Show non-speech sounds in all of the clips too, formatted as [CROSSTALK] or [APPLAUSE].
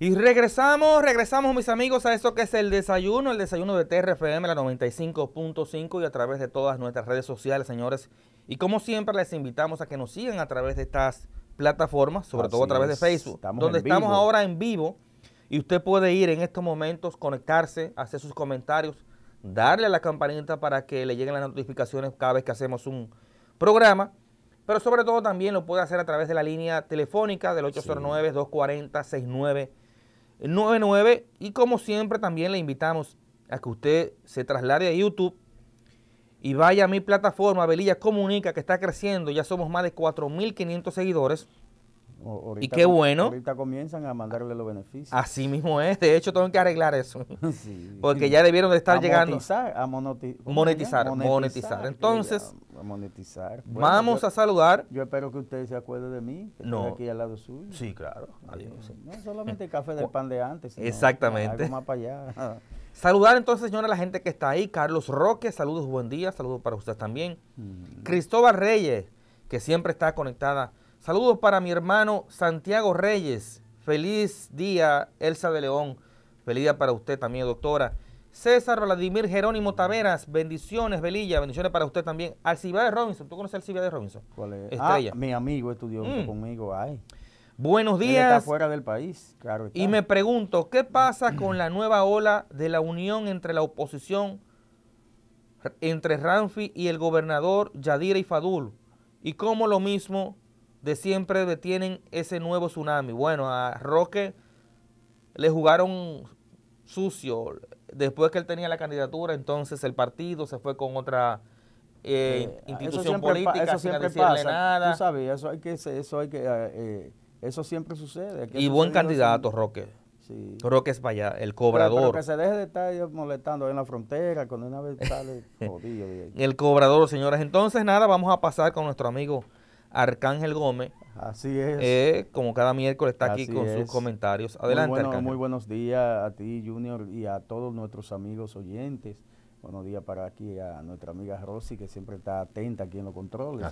Y regresamos, regresamos mis amigos a eso que es el desayuno, el desayuno de TRFM, la 95.5 y a través de todas nuestras redes sociales, señores. Y como siempre les invitamos a que nos sigan a través de estas plataformas, sobre todo a través de Facebook, donde estamos ahora en vivo y usted puede ir en estos momentos, conectarse, hacer sus comentarios, darle a la campanita para que le lleguen las notificaciones cada vez que hacemos un programa pero sobre todo también lo puede hacer a través de la línea telefónica del 809-240-69 99 y como siempre también le invitamos a que usted se traslade a YouTube y vaya a mi plataforma Belilla Comunica que está creciendo, ya somos más de 4.500 seguidores. y qué bueno. Ahorita comienzan a mandarle los beneficios. Así mismo es. De hecho, tengo que arreglar eso. [LAUGHS] Porque ya debieron de estar llegando. Monetizar, a monetizar, monetizar. monetizar. Entonces, monetizar. Vamos a saludar. Yo espero que usted se acuerde de mí, que estoy aquí al lado suyo. Sí, claro. Adiós. No solamente el café del [LAUGHS] pan de antes. Exactamente. más allá. [LAUGHS] Saludar entonces, señora, la gente que está ahí. Carlos Roque, saludos, buen día, saludos para usted también. Mm. Cristóbal Reyes, que siempre está conectada. Saludos para mi hermano Santiago Reyes. Feliz día, Elsa de León. Feliz día para usted también, doctora. César Vladimir Jerónimo Taveras, bendiciones, Belilla, bendiciones para usted también. de Robinson, ¿tú conoces a Alcibiades Robinson? ¿Cuál es? Ah, mi amigo estudió mm. conmigo, ay. Buenos días. está fuera del país, claro. Y me pregunto, ¿qué pasa con la nueva ola de la unión entre la oposición, entre Ramfi y el gobernador Yadira y Fadul? Y cómo lo mismo de siempre detienen ese nuevo tsunami. Bueno, a Roque le jugaron sucio. Después que él tenía la candidatura, entonces el partido se fue con otra eh, eh, institución política sin decirle nada. eso hay que, eso hay que, eh, eso siempre sucede. y buen candidato, Roque. Roque es para allá, el cobrador. que se deje de estar molestando en la frontera, cuando una vez sale [LAUGHS] jodido. el cobrador, señores. Entonces, nada, vamos a pasar con nuestro amigo Arcángel Gómez. Así es. Eh, como cada miércoles está aquí con sus comentarios. Adelante. Muy, bueno, muy buenos días a ti, Junior, y a todos nuestros amigos oyentes. Buenos días para aquí a nuestra amiga Rosy, que siempre está atenta aquí en los controles,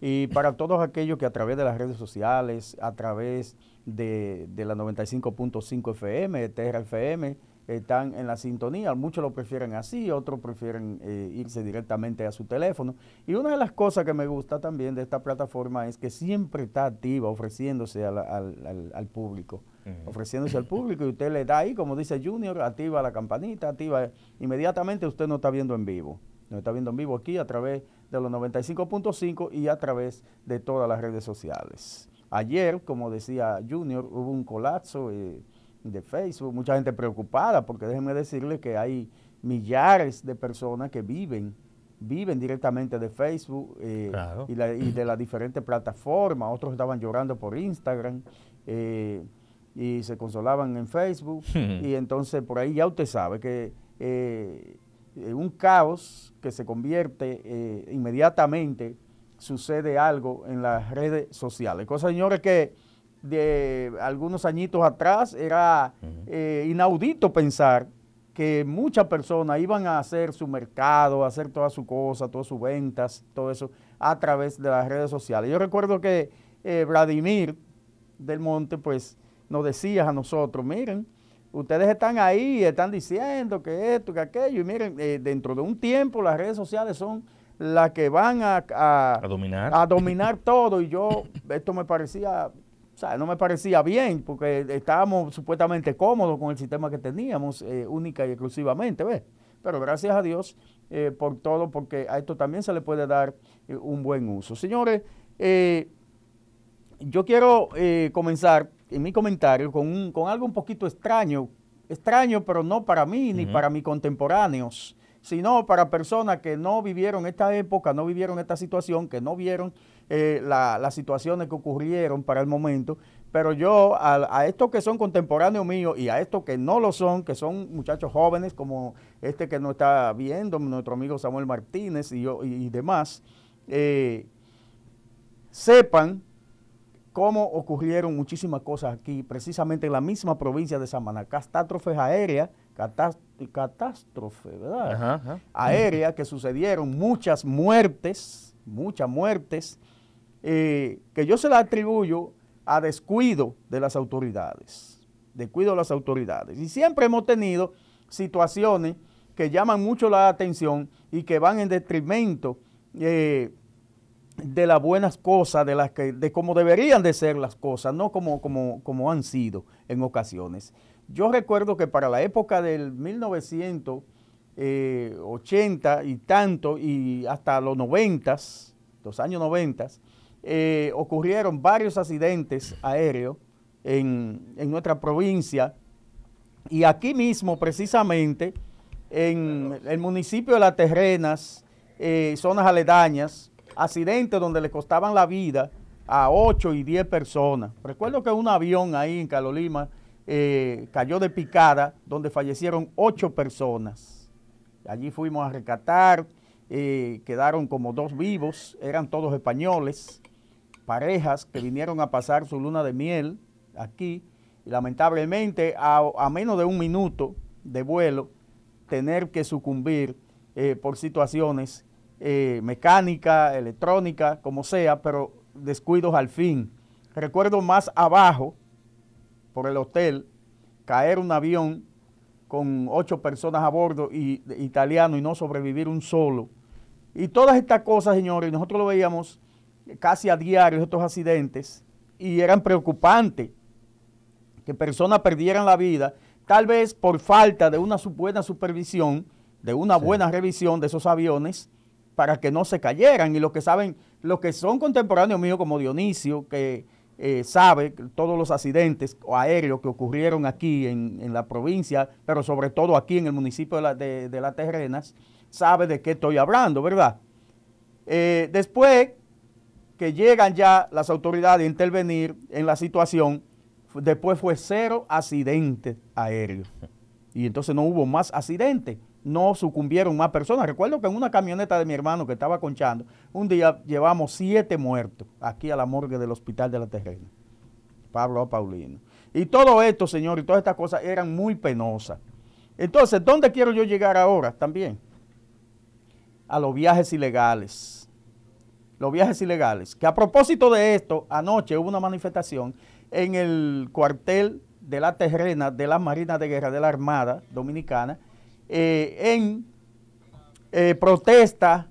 Y para todos aquellos que a través de las redes sociales, a través de, de la 95.5 FM, Terra FM, están en la sintonía. Muchos lo prefieren así, otros prefieren eh, irse directamente a su teléfono. Y una de las cosas que me gusta también de esta plataforma es que siempre está activa, ofreciéndose al, público. Ofreciéndose al público y usted le da ahí, como dice Junior, activa la campanita, activa. Inmediatamente usted no está viendo en vivo. No está viendo en vivo aquí a través de los 95.5 y a través de todas las redes sociales. Ayer, como decía Junior, hubo un colapso. Eh, de Facebook, mucha gente preocupada, porque déjenme decirle que hay millares de personas que viven, viven directamente de Facebook eh, y, de las diferentes plataformas, otros estaban llorando por Instagram. Eh, y se consolaban en Facebook. Hmm. Y entonces por ahí ya usted sabe que eh, un caos que se convierte inmediatamente sucede algo en las redes sociales. Cosa, señores, que de algunos añitos atrás era eh, inaudito pensar que muchas personas iban a hacer su mercado, hacer todas sus cosas, todas sus ventas, todo eso, a través de las redes sociales. Yo recuerdo que eh, Vladimir del Monte, pues, nos decía a nosotros, miren, ustedes están ahí, están diciendo que esto, que aquello, y miren, eh, dentro de un tiempo las redes sociales son las que van a, a dominar, a dominar todo, y yo, esto me parecía o sea, no me parecía bien porque estábamos supuestamente cómodos con el sistema que teníamos eh, única y exclusivamente, ¿ves? Pero gracias a Dios eh, por todo, porque a esto también se le puede dar eh, un buen uso. Señores, yo quiero comenzar en mi comentario con, con algo un poquito extraño, extraño pero no para mí ni para mis contemporáneos sino para personas que no vivieron esta época, no vivieron esta situación, que no vieron eh, las situaciones que ocurrieron para el momento. Pero yo, a, estos que son contemporáneos míos y a estos que no lo son, que son muchachos jóvenes, como este que nos está viendo, nuestro amigo Samuel Martínez y, demás, eh, sepan cómo ocurrieron muchísimas cosas aquí, precisamente en la misma provincia de Samaná. Catástrofes aéreas, catástrofes catástrofe, ¿verdad? Aérea que sucedieron, muchas muertes, muchas muertes, eh, que yo se la atribuyo a descuido de las autoridades, descuido de las autoridades. Y siempre hemos tenido situaciones que llaman mucho la atención y que van en detrimento eh, de las buenas cosas, de las que, de cómo deberían de ser las cosas, no como, como, han sido en ocasiones. Yo recuerdo que para la época del 1980 y tanto, y hasta los 90, los años 90, eh, ocurrieron varios accidentes aéreos en, nuestra provincia y aquí mismo precisamente en el municipio de Las Terrenas, eh, zonas aledañas, accidentes donde le costaban la vida a ocho y diez personas. Recuerdo que un avión ahí en Calolima eh, cayó de picada, donde fallecieron ocho personas. Allí fuimos a rescatar, eh, quedaron como dos vivos, eran todos españoles, parejas que vinieron a pasar su luna de miel aquí. Y lamentablemente, a, menos de un minuto de vuelo, tener que sucumbir eh, por situaciones eh, mecánica, electrónica, como sea, pero descuidos al fin. Recuerdo más abajo, por el hotel, caer un avión con ocho personas a bordo y italiano y no sobrevivir un solo. Y todas estas cosas, señores, nosotros lo veíamos casi a diario, estos accidentes, y eran preocupantes que personas perdieran la vida, tal vez por falta de una buena supervisión, de una buena revisión de esos aviones, para que no se cayeran. Y los que saben, los que son contemporáneos míos, como Dionisio, que eh, sabe todos los accidentes aéreos que ocurrieron aquí en, la provincia, pero sobre todo aquí en el municipio de, de, Las Terrenas, sabe de qué estoy hablando, ¿verdad? Eh, después que llegan ya las autoridades a intervenir en la situación, después fue cero accidentes aéreos. Y entonces no hubo más accidentes no sucumbieron más personas. Recuerdo que en una camioneta de mi hermano que estaba conchando, un día llevamos siete muertos aquí a la morgue del Hospital de la Terrena. Pablo A. Paulino. Y todo esto, señor, y todas estas cosas eran muy penosas. Entonces, ¿dónde quiero yo llegar ahora también? A los viajes ilegales. Los viajes ilegales. Que a propósito de esto, anoche hubo una manifestación en el cuartel de la Terrena de la Marina de Guerra de la Armada Dominicana eh, en eh, protesta,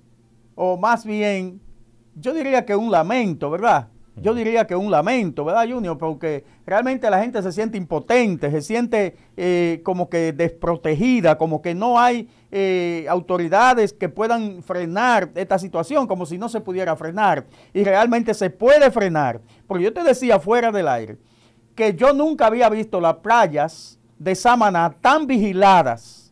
o más bien, yo diría que un lamento, ¿verdad? Yo diría que un lamento, ¿verdad, Junior? Porque realmente la gente se siente impotente, se siente eh, como que desprotegida, como que no hay autoridades que puedan frenar esta situación, como si no se pudiera frenar. Y realmente se puede frenar. Porque yo te decía fuera del aire que yo nunca había visto las playas de Samaná tan vigiladas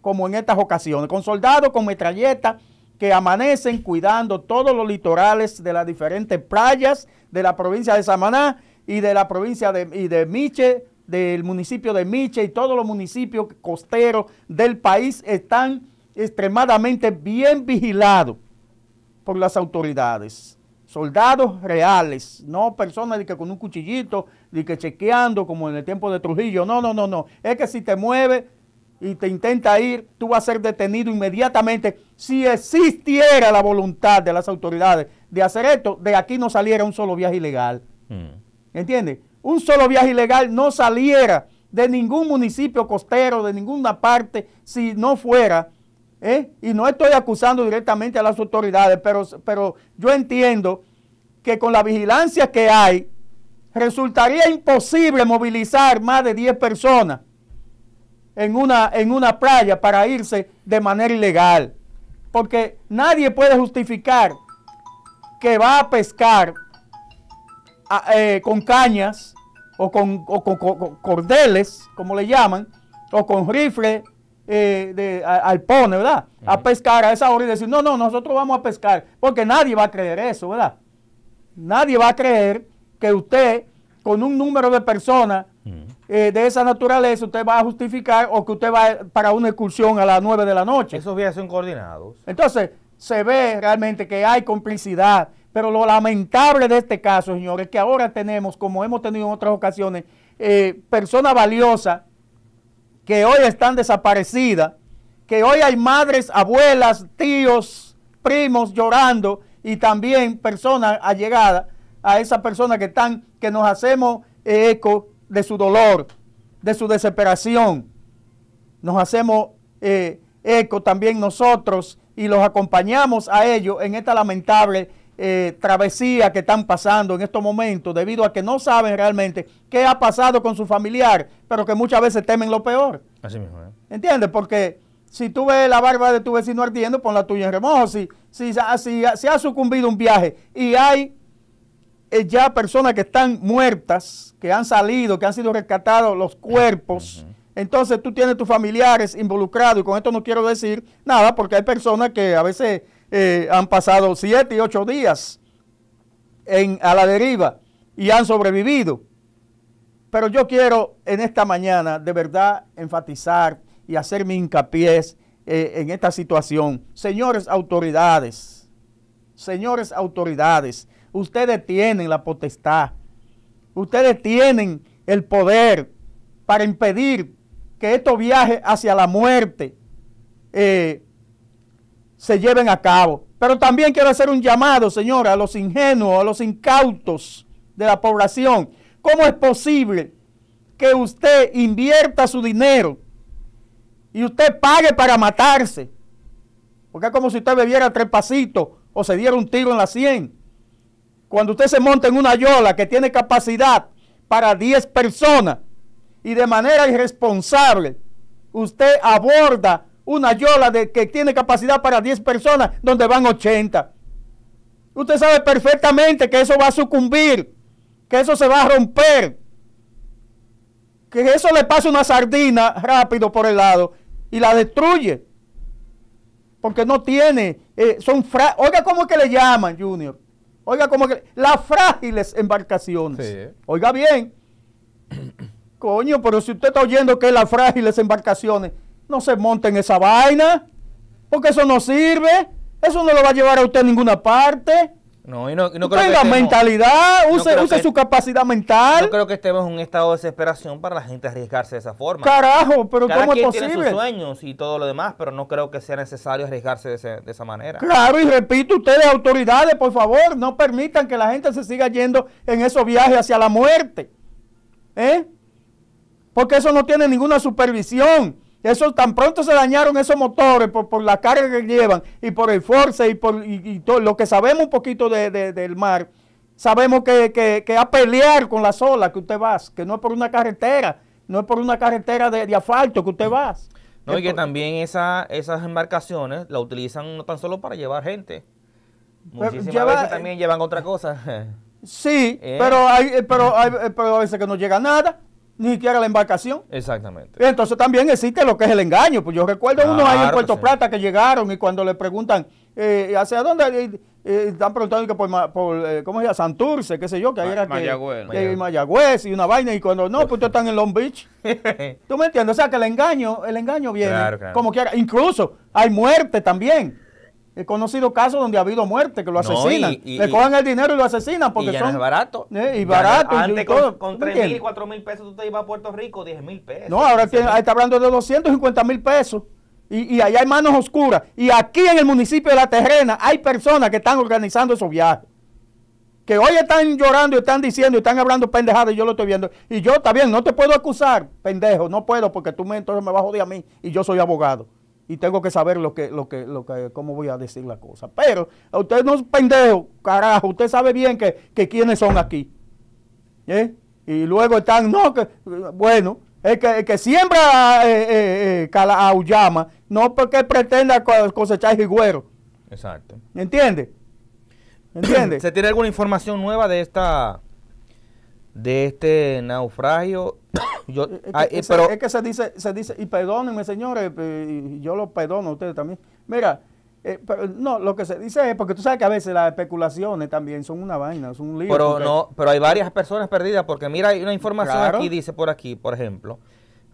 como en estas ocasiones, con soldados con metralletas que amanecen cuidando todos los litorales de las diferentes playas de la provincia de Samaná y de la provincia de, y de Miche, del municipio de Miche y todos los municipios costeros del país están extremadamente bien vigilados por las autoridades. Soldados reales, no personas que con un cuchillito, de que chequeando como en el tiempo de Trujillo. No, no, no, no. Es que si te mueves y te intenta ir, tú vas a ser detenido inmediatamente. Si existiera la voluntad de las autoridades de hacer esto, de aquí no saliera un solo viaje ilegal. Mm. ¿Entiendes? Un solo viaje ilegal no saliera de ningún municipio costero, de ninguna parte, si no fuera. ¿eh? Y no estoy acusando directamente a las autoridades, pero, pero yo entiendo que con la vigilancia que hay, resultaría imposible movilizar más de 10 personas en una, en una playa para irse de manera ilegal. Porque nadie puede justificar que va a pescar eh, con cañas o con, cordeles, como le llaman, o con rifle eh, de alpone, ¿verdad? A pescar a esa hora y decir, no, no, nosotros vamos a pescar, porque nadie va a creer eso, ¿verdad? Nadie va a creer que usted, con un número de personas eh, de esa naturaleza usted va a justificar o que usted va para una excursión a las 9 de la noche. Esos viajes son coordinados. Entonces, se ve realmente que hay complicidad, pero lo lamentable de este caso, señores, es que ahora tenemos, como hemos tenido en otras ocasiones, eh, personas valiosas que hoy están desaparecidas, que hoy hay madres, abuelas, tíos, primos llorando y también personas allegadas a esas personas que están, que nos hacemos eh, eco de su dolor, de su desesperación. Nos hacemos eh, eco también nosotros y los acompañamos a ellos en esta lamentable eh, travesía que están pasando en estos momentos debido a que no saben realmente qué ha pasado con su familiar, pero que muchas veces temen lo peor. Así mismo. ¿eh? ¿Entiendes? Porque si tú ves la barba de tu vecino ardiendo, pon la tuya en remojo. Si, si ah, ah, ha sucumbido un viaje y hay ya personas que están muertas, que han salido, que han sido rescatados los cuerpos. Entonces tú tienes tus familiares involucrados y con esto no quiero decir nada porque hay personas que a veces eh, han pasado siete y ocho días en, a la deriva y han sobrevivido. Pero yo quiero en esta mañana de verdad enfatizar y hacer mi hincapié eh, en esta situación. Señores autoridades, señores autoridades, ustedes tienen la potestad, ustedes tienen el poder para impedir que estos viajes hacia la muerte eh, se lleven a cabo. Pero también quiero hacer un llamado, señora, a los ingenuos, a los incautos de la población. ¿Cómo es posible que usted invierta su dinero y usted pague para matarse? Porque es como si usted bebiera tres pasitos o se diera un tiro en la sien. Cuando usted se monta en una yola que tiene capacidad para 10 personas y de manera irresponsable, usted aborda una yola de, que tiene capacidad para 10 personas donde van 80. Usted sabe perfectamente que eso va a sucumbir, que eso se va a romper, que eso le pasa una sardina rápido por el lado y la destruye. Porque no tiene, eh, son Oiga, ¿cómo es que le llaman, Junior? Oiga, como que las frágiles embarcaciones. Oiga bien. [COUGHS] Coño, pero si usted está oyendo que las frágiles embarcaciones, no se monten esa vaina, porque eso no sirve. Eso no lo va a llevar a usted a ninguna parte. No, y no, no creo Tenga que tenga mentalidad, use, su capacidad mental. No creo que estemos en un estado de desesperación para la gente arriesgarse de esa forma. Carajo, pero ¿cómo es posible? Tiene sueños y todo lo demás, pero no creo que sea necesario arriesgarse de, de esa manera. Claro, y repito, ustedes, autoridades, por favor, no permitan que la gente se siga yendo en esos viajes hacia la muerte. ¿Eh? Porque eso no tiene ninguna supervisión. Eso, tan pronto se dañaron esos motores por, la carga que llevan y por el force y por y, todo, lo que sabemos un poquito de, del mar. Sabemos que, que, a pelear con la sola que usted va, que no es por una carretera, no es por una carretera de, asfalto que usted va. No, y que también esa, esas embarcaciones la utilizan no tan solo para llevar gente. Muchísimas veces eh, también llevan otra cosa. [LAUGHS] Sí, eh. pero, hay, eh, pero, hay, pero a veces que no llega nada ni siquiera la embarcación. Exactamente. Entonces también existe lo que es el engaño. Pues yo recuerdo unos ahí en Puerto Plata que llegaron y cuando le preguntan, eh, ¿hacia dónde? están preguntando que por, eh, ¿cómo se llama? Santurce, qué sé yo, que ahí era Mayagüez, que, Mayagüez. Mayagüez y una vaina, y cuando no, pues ustedes están en Long Beach. [LAUGHS] ¿Tú me entiendes? O sea, que el engaño, el engaño viene como quiera. Incluso hay muerte también. He conocido casos donde ha habido muerte, que lo asesinan. le cojan el dinero y lo asesinan porque son. Es barato. Eh, y barato. con, 3 mil, 4 mil pesos tú te ibas a Puerto Rico, 10 mil pesos. No, ahora está hablando de 250 mil pesos. Y, y, allá hay manos oscuras. Y aquí en el municipio de La Terrena hay personas que están organizando esos viajes. Que hoy están llorando y están diciendo y están hablando pendejadas y yo lo estoy viendo. Y yo, también no te puedo acusar, pendejo, no puedo porque tú me, entonces me vas a joder a mí y yo soy abogado y tengo que saber lo que, lo que, lo que, cómo voy a decir la cosa. Pero usted no es pendejo, carajo, usted sabe bien que, quiénes son aquí. ¿eh? Y luego están, no, que, bueno, el que, que siembra a eh, eh, eh no porque pretenda cosechar jigüero. Exacto. ¿Entiende? ¿Entiende? [CLEARS THROAT] ¿Se tiene alguna información nueva de esta de este naufragio [COUGHS] es, que, se dice, se dice y perdónenme señores, eh, yo lo perdono a ustedes también. Mira, eh, no, lo que se dice es porque tú sabes que a veces las especulaciones también son una vaina, son un libro Pero no, pero hay varias personas perdidas porque mira, hay una información aquí dice por aquí, por ejemplo,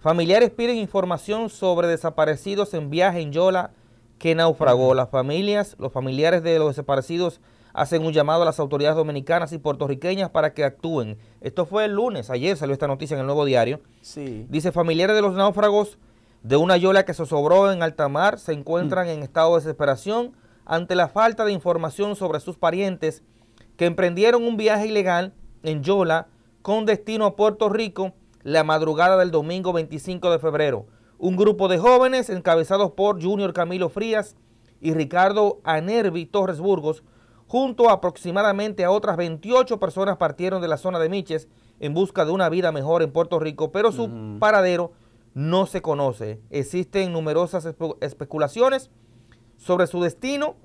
familiares piden información sobre desaparecidos en viaje en Yola que naufragó. Las familias, los familiares de los desaparecidos hacen un llamado a las autoridades dominicanas y puertorriqueñas para que actúen. Esto fue el lunes, ayer salió esta noticia en el nuevo diario. Sí. Dice, familiares de los náufragos de una yola que se sobró en alta mar se encuentran mm. en estado de desesperación ante la falta de información sobre sus parientes que emprendieron un viaje ilegal en yola con destino a Puerto Rico la madrugada del domingo 25 de febrero. Un grupo de jóvenes encabezados por Junior Camilo Frías y Ricardo Anervi Torres Burgos junto a aproximadamente a otras 28 personas partieron de la zona de Miches en busca de una vida mejor en Puerto Rico, pero su paradero no se conoce. Existen numerosas especulaciones sobre su destino.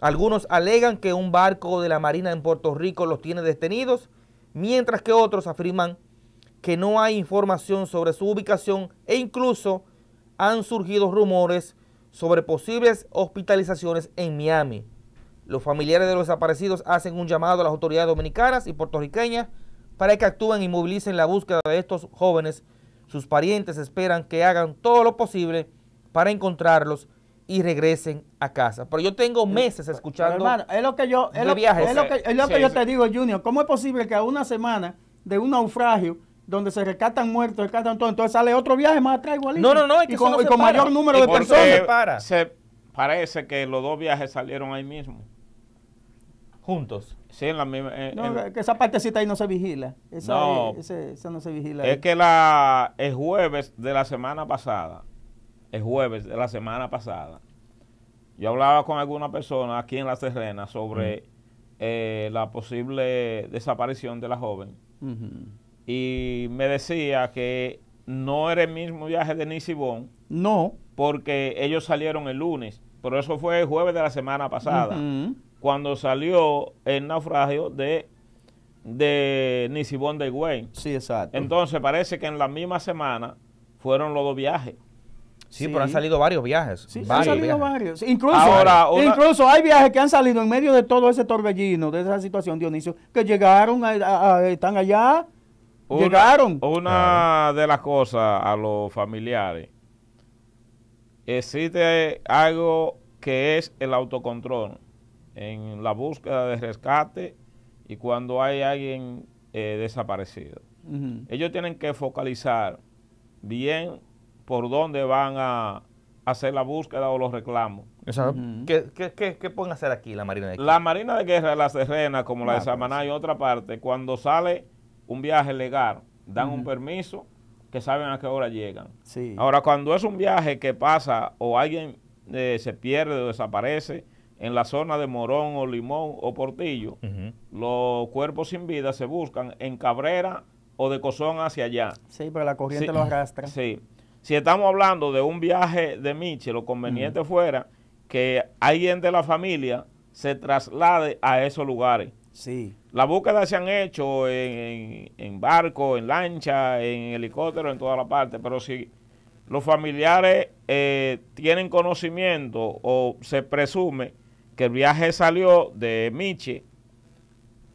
Algunos alegan que un barco de la Marina en Puerto Rico los tiene detenidos, mientras que otros afirman que no hay información sobre su ubicación e incluso han surgido rumores sobre posibles hospitalizaciones en Miami. Los familiares de los desaparecidos hacen un llamado a las autoridades dominicanas y puertorriqueñas para que actúen y movilicen la búsqueda de estos jóvenes. Sus parientes esperan que hagan todo lo posible para encontrarlos y regresen a casa. Pero yo tengo eh, meses escuchando. es lo que yo, es lo, que, yo te digo, Junior. ¿Cómo es posible que a una semana de un naufragio donde se rescatan muertos, rescatan todo, entonces sale otro viaje más atrás igualito? No, no, no. y con, con mayor número de personas. Se parece que los dos viajes salieron ahí mismo juntos. Sí, en la misma. Eh, no, es que esa partecita ahí no se vigila. Esa, no, esa no se vigila. Es que la, el jueves de la semana pasada, el jueves de la semana pasada, yo hablaba con alguna persona aquí en La Serena sobre eh, la posible desaparición de la joven. Y me decía que no era el mismo viaje de Nisibón. No. Porque ellos salieron el lunes. Pero eso fue el jueves de la semana pasada. Uh cuando salió el naufragio de, de Nisibón de Wayne. Sí, exacto. Entonces parece que en la misma semana fueron los dos viajes. Sí, pero han salido varios viajes. Sí, han salido varios. Incluso, incluso hay viajes que han salido en medio de todo ese torbellino, de esa situación, Dionisio, que llegaron, están allá, llegaron. Una de las cosas a los familiares, existe algo que es el autocontrol en la búsqueda de rescate y cuando hay alguien eh, desaparecido. Ellos tienen que focalizar bien por dónde van a hacer la búsqueda o los reclamos. ¿Qué, pueden hacer aquí la Marina de Guerra? La Marina de Guerra, la Serrena, como la de ah, pues Samaná y otra parte, cuando sale un viaje legal, dan un permiso que saben a qué hora llegan. Ahora, cuando es un viaje que pasa o alguien eh, se pierde o desaparece, en la zona de Morón o Limón o Portillo, los cuerpos sin vida se buscan en Cabrera o de Cozón hacia allá. Sí, pero la corriente lo arrastra. Sí. Si estamos hablando de un viaje de Miche, lo conveniente fuera que alguien de la familia se traslade a esos lugares. Sí. Las búsquedas se han hecho en, en, en barco, en lancha, en helicóptero, en toda la parte, pero si los familiares eh, tienen conocimiento o se presume que el viaje salió de Michi,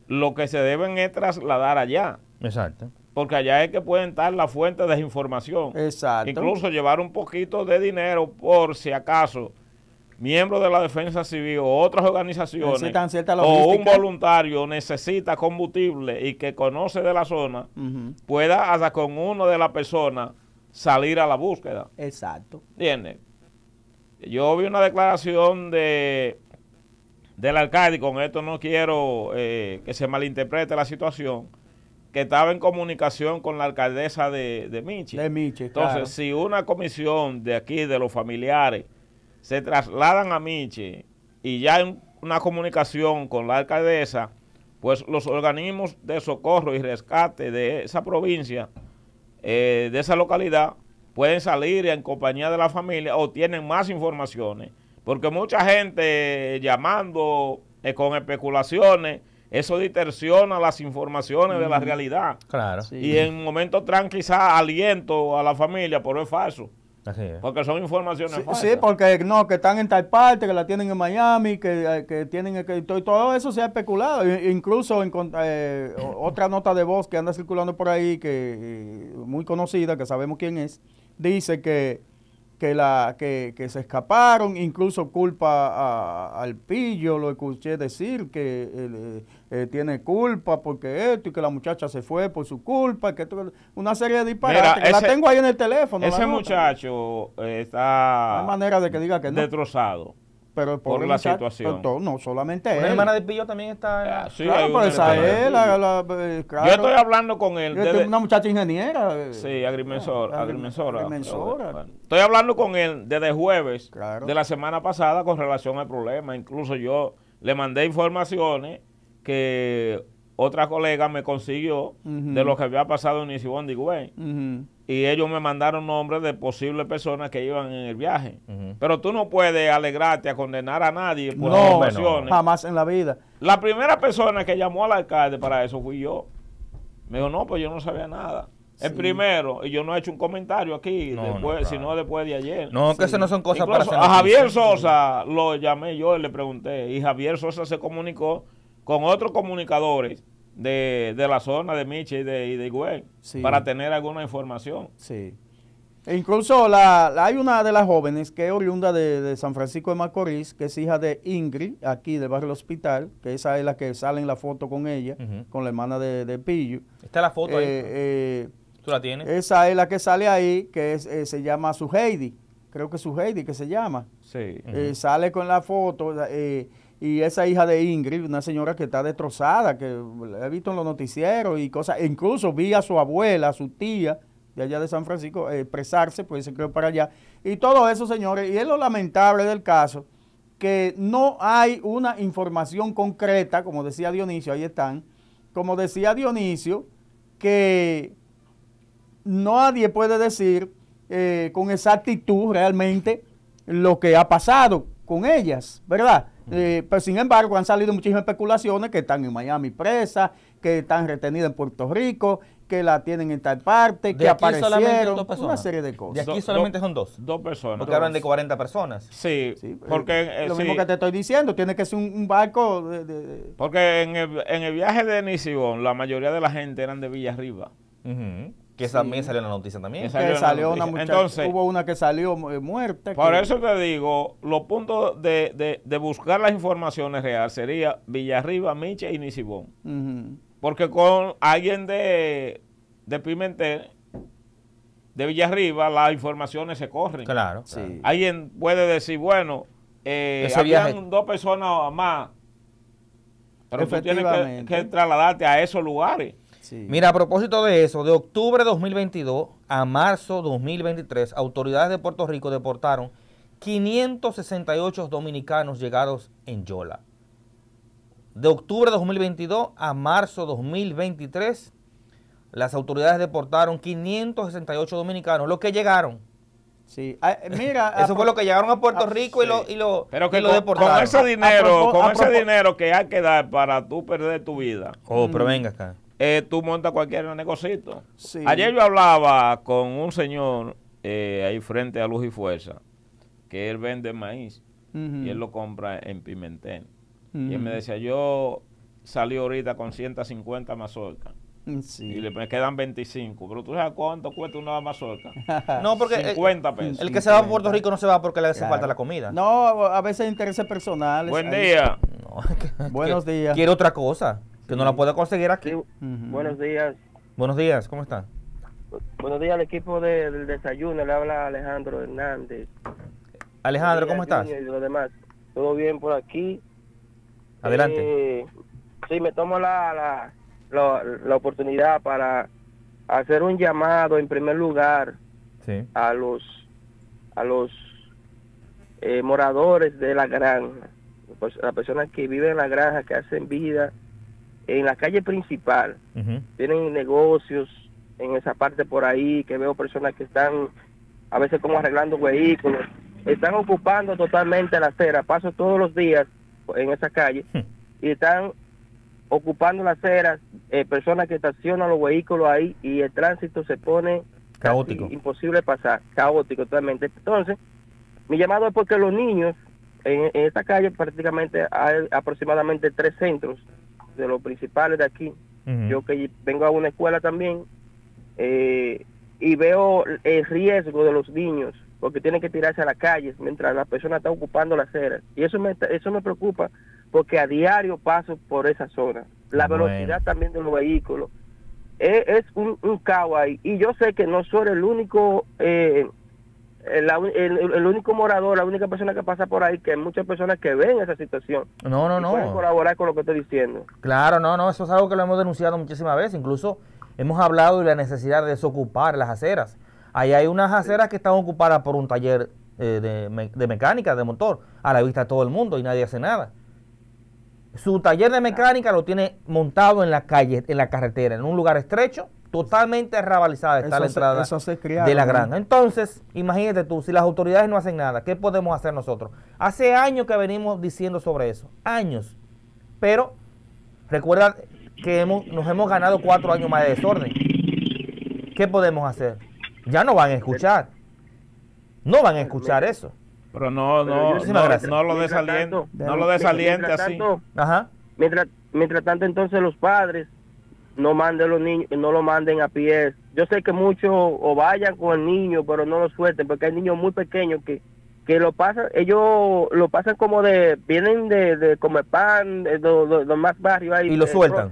lo que se deben es trasladar allá. Exacto. Porque allá es que pueden estar las fuentes de información. Exacto. Incluso llevar un poquito de dinero por si acaso miembros de la defensa civil o otras organizaciones o un voluntario necesita combustible y que conoce de la zona, pueda hasta con uno de las personas salir a la búsqueda. Exacto. ¿Entiendes? Yo vi una declaración de del alcalde, y con esto no quiero eh, que se malinterprete la situación, que estaba en comunicación con la alcaldesa de, de Michi. De Michi, Entonces, si una comisión de aquí, de los familiares, se trasladan a Miche y ya hay una comunicación con la alcaldesa, pues los organismos de socorro y rescate de esa provincia, eh, de esa localidad, pueden salir en compañía de la familia o tienen más informaciones porque mucha gente llamando eh, con especulaciones, eso distorsiona las informaciones de la realidad. Claro. Y en momentos trans aliento a la familia, pero es falso. Porque son informaciones sí, falsas. Sí, porque no, que están en tal parte, que la tienen en Miami, que, eh, que tienen. Que, todo eso se ha especulado. Incluso en, eh, otra nota de voz que anda circulando por ahí, que muy conocida, que sabemos quién es, dice que que, la, que, que se escaparon, incluso culpa al pillo, lo escuché decir que eh, eh, eh, tiene culpa porque esto y que la muchacha se fue por su culpa, que una serie de disparates. la tengo ahí en el teléfono. Ese muchacho está... manera de que diga que no. Destrozado pero por la situación. no, solamente él. hermana de Pillo también está. Ah, claro, pero esa eh, Yo estoy hablando con él. Este una muchacha ingeniera. Eh. Sí, agrimensora. Ah, agrimensora. estoy hablando con él desde jueves de la semana pasada con relación al problema. Incluso yo le mandé informaciones que otra colega me consiguió de lo que había pasado en Isibondi, Güey. Y ellos me mandaron nombres de posibles personas que iban en el viaje. Pero tú no puedes alegrarte a condenar a nadie por no, jamás en la vida. La primera persona que llamó al alcalde para eso fui yo. Me dijo, no, pues yo no sabía nada. El primero, y yo no he hecho un comentario aquí, sino después de ayer. No, que esas no son cosas para A Javier Sosa lo llamé yo y le pregunté, y Javier Sosa se comunicó con otros comunicadores de, la zona de Miche y de, y para tener alguna información. Sí. E incluso la, hay una de las jóvenes que es oriunda de, San Francisco de Macorís, que es hija de Ingrid, aquí del barrio Hospital, que esa es la que sale en la foto con ella, con la hermana de, de Pillo. Está la foto ahí. Eh, eh, ¿Tú la tienes? Esa es la que sale ahí, que eh, se llama su Heidi, creo que su Heidi que se llama. Sí. sale con la foto y esa hija de Ingrid, una señora que está destrozada, que he visto en los noticieros y cosas, e incluso vi a su abuela, a su tía de allá de San Francisco expresarse, pues se creó para allá, y todo eso, señores, y es lo lamentable del caso, que no hay una información concreta, como decía Dionisio, ahí están, como decía Dionisio, que nadie puede decir eh, con exactitud realmente lo que ha pasado con ellas, ¿verdad? Eh, pero sin embargo, han salido muchísimas especulaciones que están en Miami presa, que están retenidas en Puerto Rico, que la tienen en tal parte, que aparecen aparecieron, dos personas. una serie de cosas. De aquí solamente son dos. Dos personas. Porque hablan de 40 personas. Sí, porque... Eh, eh, lo mismo que te estoy diciendo, tiene que ser un, barco de, Porque en el, en el viaje de Nisibón, la mayoría de la gente eran de Villarriba. Que también salió la noticia también. salió, una hubo una que salió eh, muerta. Por eso te digo, los puntos de, de, buscar las informaciones reales sería Villarriba, Miche y Nisibón. Porque con alguien de, de Pimentel, de Villarriba, las informaciones se corren. Claro. Alguien puede decir, bueno, eh, habían dos personas más, pero tú tienes que trasladarte a esos lugares. Mira, a propósito de eso, de octubre de 2022 a marzo 2023, autoridades de Puerto Rico deportaron 568 dominicanos llegados en Yola. De octubre de 2022 a marzo 2023, las autoridades deportaron 568 dominicanos, los que llegaron. Sí, ah, mira. [LAUGHS] Eso fue lo que llegaron a Puerto Rico y lo, y lo, Pero que lo deportaron. Con ese dinero, con ese dinero que hay que dar para tú perder tu vida. Oh, pero mm. venga acá. Eh, tú montas cualquier negocito. Ayer yo hablaba con un señor eh, ahí frente a Luz y Fuerza, que él vende maíz y él lo compra en Pimentel. Y él me decía, yo salí ahorita con 150 mazorcas. Mm, y le quedan 25. Pero tú sabes cuánto cuesta una mazorca. [LAUGHS] no, porque 50 eh, pesos. El que se va a Puerto Rico no se va porque le hace falta la comida. No, a veces intereses personales. Buen día. [LAUGHS] Buenos días. Quiero otra cosa que no la puede conseguir aquí. Buenos días. Buenos días, ¿cómo está? Buenos días al equipo del desayuno, le habla Alejandro Hernández. Alejandro, ¿cómo estás? Todo bien por aquí. Adelante. Eh, sí, me tomo la, la, oportunidad para hacer un llamado en primer lugar a los a los eh, moradores de la granja, pues, las personas que viven en la granja, que hacen vida en la calle principal. Tienen negocios en esa parte por ahí, que veo personas que están a veces como arreglando vehículos. Están ocupando totalmente la acera. Paso todos los días en esa calle hmm. y están ocupando la acera eh, personas que estacionan los vehículos ahí y el tránsito se pone caótico. Imposible pasar, caótico totalmente. Entonces, mi llamado es porque los niños en esta calle prácticamente hay aproximadamente tres centros de los principales de aquí. Yo que vengo a una escuela también eh, y veo el riesgo de los niños porque tienen que tirarse a las calles mientras la persona está ocupando las acera. Y eso me, eso me preocupa porque a diario paso por esa zona. La velocidad también de los vehículos. Es, un, un caos ahí. Y yo sé que no soy el único eh, eh, el, único morador, la única persona que pasa por ahí, que hay muchas personas que ven esa situación. No, no, no. Pueden colaborar con lo que estoy diciendo. Claro, no, no, eso es algo que lo hemos denunciado muchísimas veces. Incluso hemos hablado de la necesidad de desocupar las aceras. Ahí hay unas aceras que están ocupadas por un taller eh, de, de, mecánica, de motor, a la vista de todo el mundo y nadie hace nada. Su taller de mecánica lo tiene montado en la calle, en la carretera, en un lugar estrecho totalmente rabalizada está la entrada de la granja. Entonces, imagínate tú, si las autoridades no hacen nada, ¿qué podemos hacer nosotros? Hace años que venimos diciendo sobre eso, años. Pero recuerda que hemos, nos hemos ganado cuatro años más de desorden. ¿Qué podemos hacer? Ya no van a escuchar. No van a escuchar eso. Pero no, no, no, lo desaliente, no lo desaliente así. mientras tanto, entonces los padres no manden los niños, no lo manden a pie. Yo sé que muchos o vayan con el niño, pero no lo suelten, porque hay niños muy pequeños que, que lo pasan, ellos lo pasan como de, vienen de, comer pan, de los más barrios Y lo eh, sueltan.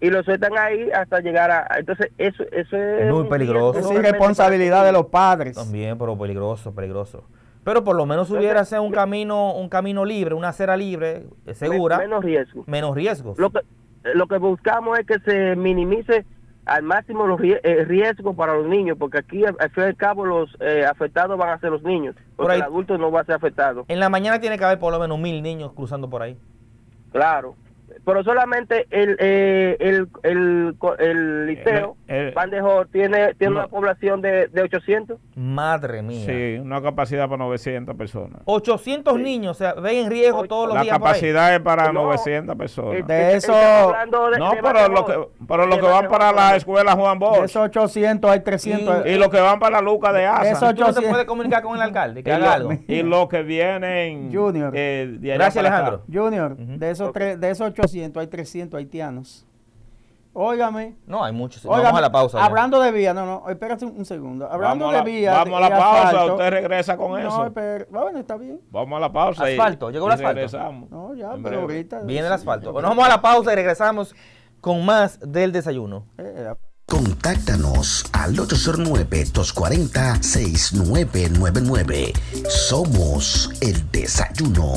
y lo sueltan ahí hasta llegar a... Entonces, eso, eso es... Muy peligroso. Es responsabilidad de los padres. También, pero peligroso, peligroso. Pero por lo menos hubiera sido un camino, un camino libre, una acera libre, segura. Menos riesgo. Menos riesgos Lo eh, lo que buscamos es que se minimice al máximo los eh, riesgos para los niños, porque aquí al fin y al cabo los eh, afectados van a ser los niños, porque el adulto no va a ser afectado. En la mañana tiene que haber por lo menos mil niños cruzando por ahí. Claro pero solamente el, eh, el, el, el, eh, liceo, el, eh, tiene, tiene una población de, de, 800. Madre mía. Sí, una capacidad para 900 personas. 800 niños, o sea, ven en riesgo todos los días. La capacidad es para 900 personas. De eso. no, pero, lo que, los que van para la escuela Juan Bosch. esos 800 hay 300. Y, los que van para la Luca de Asa. Esos no se puede comunicar con el alcalde? y, haga los que vienen. Junior. Gracias, Alejandro. Junior, de esos, de esos 800 hay 300 haitianos. Óigame. No, hay muchos. vamos a la pausa. Hablando de vía, no, no, espérate un, segundo. Hablando de vía. Vamos a la pausa, usted regresa con eso. No, pero, bueno, está bien. Vamos a la pausa. Asfalto, llegó el asfalto. Regresamos. No, ya, pero ahorita. Viene el asfalto. Bueno, vamos a la pausa y regresamos con más del desayuno. Eh, eh, Contáctanos al 809-240-6999. Somos el desayuno.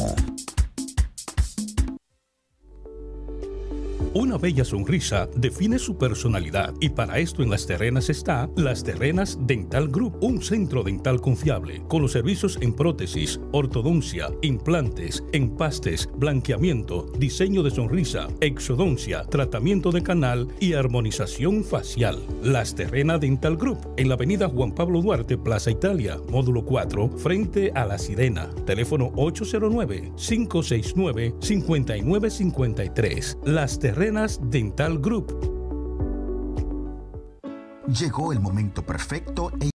Una bella sonrisa define su personalidad y para esto en Las Terrenas está Las Terrenas Dental Group, un centro dental confiable con los servicios en prótesis, ortodoncia, implantes, empastes, blanqueamiento, diseño de sonrisa, exodoncia, tratamiento de canal y armonización facial. Las Terrenas Dental Group en la avenida Juan Pablo Duarte, Plaza Italia, módulo 4, frente a La Sirena. Teléfono 809-569-5953. Las Terrenas Dental Group. Llegó el momento perfecto e